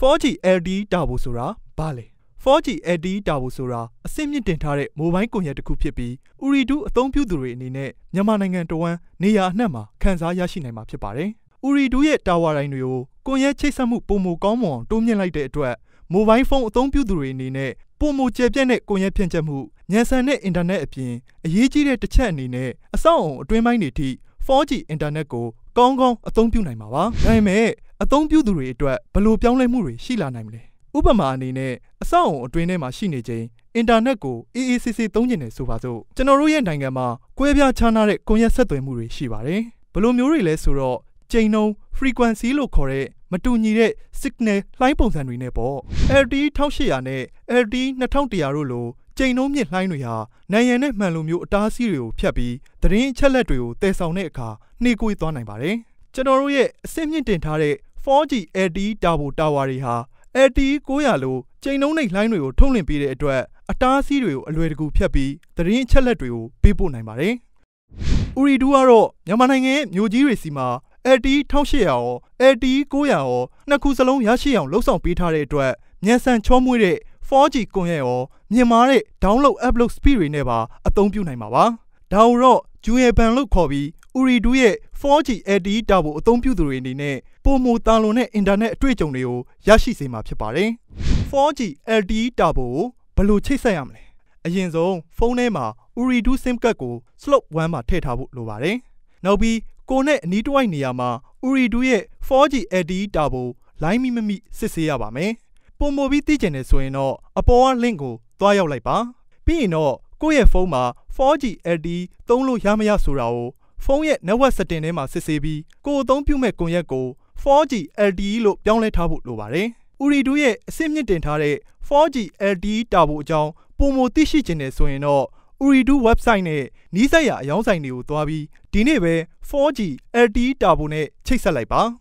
4G LTE တာဖို့ဆိုတာဘာလဲ 4G LTE တာဖို့ဆိုတာအဆင့်မြင့်တင်ထားတဲ့မိုဘိုင်းကွန်ရက်တစ်ခုဖြစ်ပြီးဥရီဒူအသုံးပြုသူတွေအနေနဲ့မြန်မာနိုင်ငံတဝန်းနေရာအနှံ့မှာခံစားရရှိနိုင်မှာဖြစ်ပါတယ်။ဥရီဒူရဲ့တာဝါတိုင်းတွေကိုကွန်ရက်ချိတ်ဆက်မှုပုံမကောင်းမွန်တိုးမြင့်လိုက်တဲ့အတွက်မိုဘိုင်းဖုန်းအသုံးပြုသူတွေအနေနဲ့ပုံမကျပြန့်တဲ့ကွန်ရက်ဖြန့်ချက်မှုညံဆန်တဲ့အင်တာနက်အပြင်အရေးကြီးတဲ့တစ်ချက်အနေနဲ့အဆောက်အုံအတွင်းပိုင်းတွေထိ 4G အင်တာနက်ကိုကောင်းကောင်းအသုံးပြုနိုင်မှာပါ။ဒါပေမဲ့အသုံးပြုသူတွေအတွက်ဘလို့ပြောင်းလဲမှုတွေရှိလာနိုင်မလဲ။ဥပမာအနေနဲ့အဆောက်အုံအတွင်းထဲမှာရှိနေခြင်းအင်တာနက်ကိုအေးအေးဆေးဆေးသုံးကျင်နေဆိုပါစို့ကျွန်တော်တို့ရဲ့နိုင်ငံမှာကွဲပြားခြားနားတဲ့ကွန်ရက်ဆက်သွယ်မှုတွေရှိပါတယ်။ဘလို့မျိုးတွေလဲဆိုတော့ချိန်နှုန်း frequency လို့ခေါ်တဲ့မတူညီတဲ့ signal လှိုင်းပုံစံတွေနဲ့ပေါ့ LTE 1800နဲ့ LTE 2100တို့လိုကျိန်နှုံးမြင့်လှိုင်းတွေဟာနိုင်ရန်နဲ့မှန်လိုမျိုးအတားအဆီးတွေကိုဖျက်ပြီးသတင်းအချက်လက်တွေကိုတည်ဆောင်တဲ့အခါနှေးကွေးသွားနိုင်ပါတယ်။ကျွန်တော်တို့ရဲ့အဆင့်မြင့်တင်ထားတဲ့ 4G LTE တာဘိုတာဝါတွေဟာ LTE 900လို့ကျိန်နှုံးနှိပ်လှိုင်းတွေကိုထုတ်လွှင့်ပေးတဲ့အတွက်အတားအဆီးတွေကိုအလွယ်တကူဖျက်ပြီးသတင်းအချက်လက်တွေကိုပေးပို့နိုင်ပါတယ်။ဥရီဒူကတော့မြန်မာနိုင်ငံရဲ့မြို့ကြီးတွေစီမှာ LTE 1800ရော LTE 900ရောနှစ်ခုစလုံးရရှိအောင်လှုပ်ဆောင်ပေးထားတဲ့အတွက်မြန်ဆန်ချောမွေ့တဲ့ 4G ကွန်ရက်ရောမြင်မာတဲ့ download upload speed တွေနဲ့ပါအသုံးပြုနိုင်မှာပါ။ဒါတော့ Junior Ban လို့ခေါ်ပြီး Uridu ရဲ့ 4G LTE တာပိုအသုံးပြုသူတွေအနေနဲ့ပုံမူတာလွန်တဲ့အင်တာနက်အတွေ့အကြုံတွေကိုရရှိစေမှာဖြစ်ပါတယ်။ 4G LTE တာပိုကိုဘယ်လိုချိတ်ဆက်ရမလဲ။အရင်ဆုံးဖုန်းထဲမှာ Uridu SIM card ကို slot 1မှာထည့်ထားဖို့လိုပါတယ်။နောက်ပြီးကိုနဲ့အနီးတစ်ဝိုက်နေရာမှာ Uridu ရဲ့ 4G LTE တာပိုလိုင်းမိမမိစစ်ဆေးရပါမယ်။ပုံမူပြီးသိကျင်တယ်ဆိုရင်တော့အပေါ်က link ကိုသွားရောက်လိုက်ပါပြီးရင်တော့ကိုယ့်ရဲ့ဖုန်းမှာ 4G LTE သုံးလို့ရမရဆိုတာကိုဖုန်းရဲ့ network setting ထဲမှာစစ်ဆေးပြီးကိုယ်အသုံးပြုမဲ့ကွန်ရက်ကို 4G LTE လို့ပြောင်းလဲထားဖို့လိုပါတယ်။ Uridu ရဲ့အဆင့်မြင့်တင်ထားတဲ့ 4G LTE တာဖို့အကြောင်းပုံမသိရှိခြင်းနဲ့ဆိုရင်တော့ Uridu website နဲ့နီးစပ်ရာအကြောင်းဆိုင်တွေကိုသွားပြီးဒီနေ့ပဲ 4G LTE တာဖို့နဲ့ချိတ်ဆက်လိုက်ပါ။